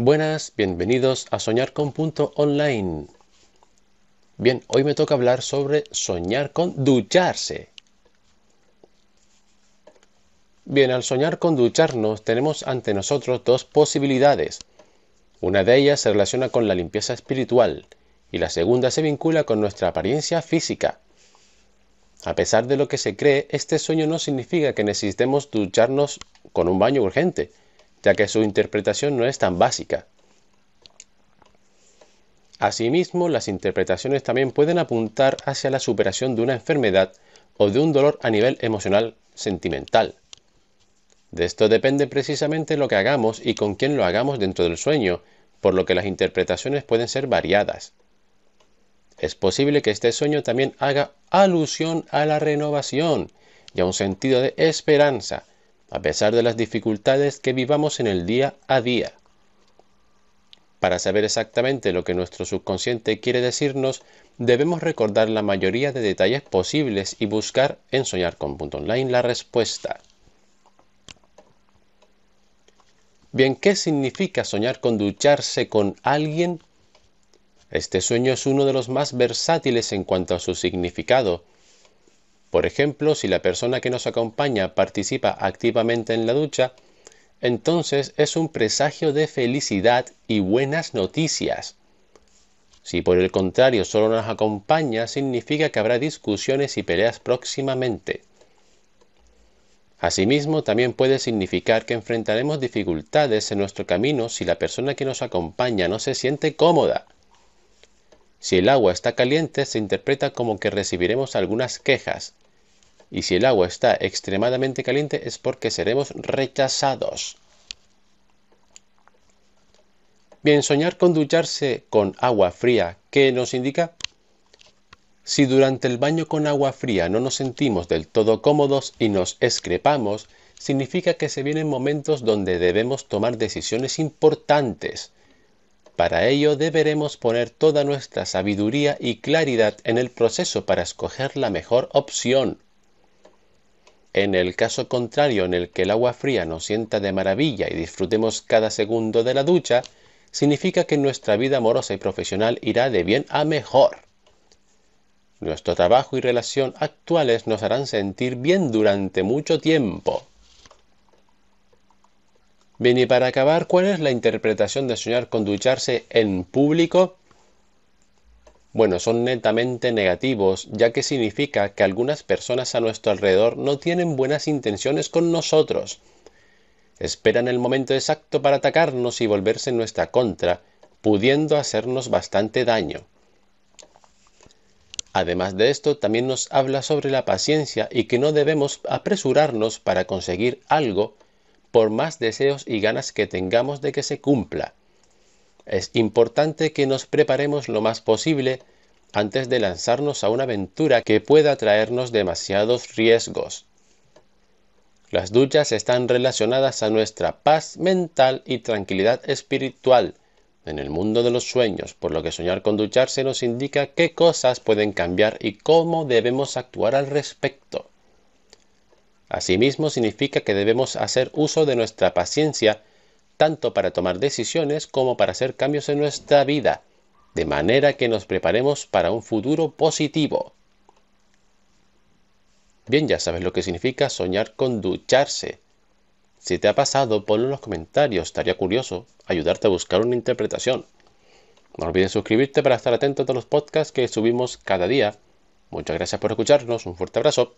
Buenas, bienvenidos a Soñar con punto online. Bien, hoy me toca hablar sobre soñar con ducharse. Bien, al soñar con ducharnos tenemos ante nosotros dos posibilidades. Una de ellas se relaciona con la limpieza espiritual y la segunda se vincula con nuestra apariencia física. A pesar de lo que se cree, este sueño no significa que necesitemos ducharnos con un baño urgente ya que su interpretación no es tan básica. Asimismo, las interpretaciones también pueden apuntar hacia la superación de una enfermedad o de un dolor a nivel emocional sentimental. De esto depende precisamente lo que hagamos y con quién lo hagamos dentro del sueño, por lo que las interpretaciones pueden ser variadas. Es posible que este sueño también haga alusión a la renovación y a un sentido de esperanza, a pesar de las dificultades que vivamos en el día a día. Para saber exactamente lo que nuestro subconsciente quiere decirnos, debemos recordar la mayoría de detalles posibles y buscar en Soñar con punto online la respuesta. Bien, ¿qué significa soñar con ducharse con alguien? Este sueño es uno de los más versátiles en cuanto a su significado, por ejemplo, si la persona que nos acompaña participa activamente en la ducha, entonces es un presagio de felicidad y buenas noticias. Si por el contrario solo nos acompaña, significa que habrá discusiones y peleas próximamente. Asimismo, también puede significar que enfrentaremos dificultades en nuestro camino si la persona que nos acompaña no se siente cómoda. Si el agua está caliente, se interpreta como que recibiremos algunas quejas. Y si el agua está extremadamente caliente es porque seremos rechazados. Bien, soñar con ducharse con agua fría, ¿qué nos indica? Si durante el baño con agua fría no nos sentimos del todo cómodos y nos escrepamos, significa que se vienen momentos donde debemos tomar decisiones importantes para ello deberemos poner toda nuestra sabiduría y claridad en el proceso para escoger la mejor opción. En el caso contrario en el que el agua fría nos sienta de maravilla y disfrutemos cada segundo de la ducha, significa que nuestra vida amorosa y profesional irá de bien a mejor. Nuestro trabajo y relación actuales nos harán sentir bien durante mucho tiempo. Bien, y para acabar, ¿cuál es la interpretación de soñar con ducharse en público? Bueno, son netamente negativos, ya que significa que algunas personas a nuestro alrededor no tienen buenas intenciones con nosotros. Esperan el momento exacto para atacarnos y volverse en nuestra contra, pudiendo hacernos bastante daño. Además de esto, también nos habla sobre la paciencia y que no debemos apresurarnos para conseguir algo por más deseos y ganas que tengamos de que se cumpla. Es importante que nos preparemos lo más posible antes de lanzarnos a una aventura que pueda traernos demasiados riesgos. Las duchas están relacionadas a nuestra paz mental y tranquilidad espiritual en el mundo de los sueños, por lo que soñar con ducharse nos indica qué cosas pueden cambiar y cómo debemos actuar al respecto. Asimismo, significa que debemos hacer uso de nuestra paciencia tanto para tomar decisiones como para hacer cambios en nuestra vida, de manera que nos preparemos para un futuro positivo. Bien, ya sabes lo que significa soñar con ducharse. Si te ha pasado, ponlo en los comentarios, estaría curioso ayudarte a buscar una interpretación. No olvides suscribirte para estar atento a todos los podcasts que subimos cada día. Muchas gracias por escucharnos, un fuerte abrazo.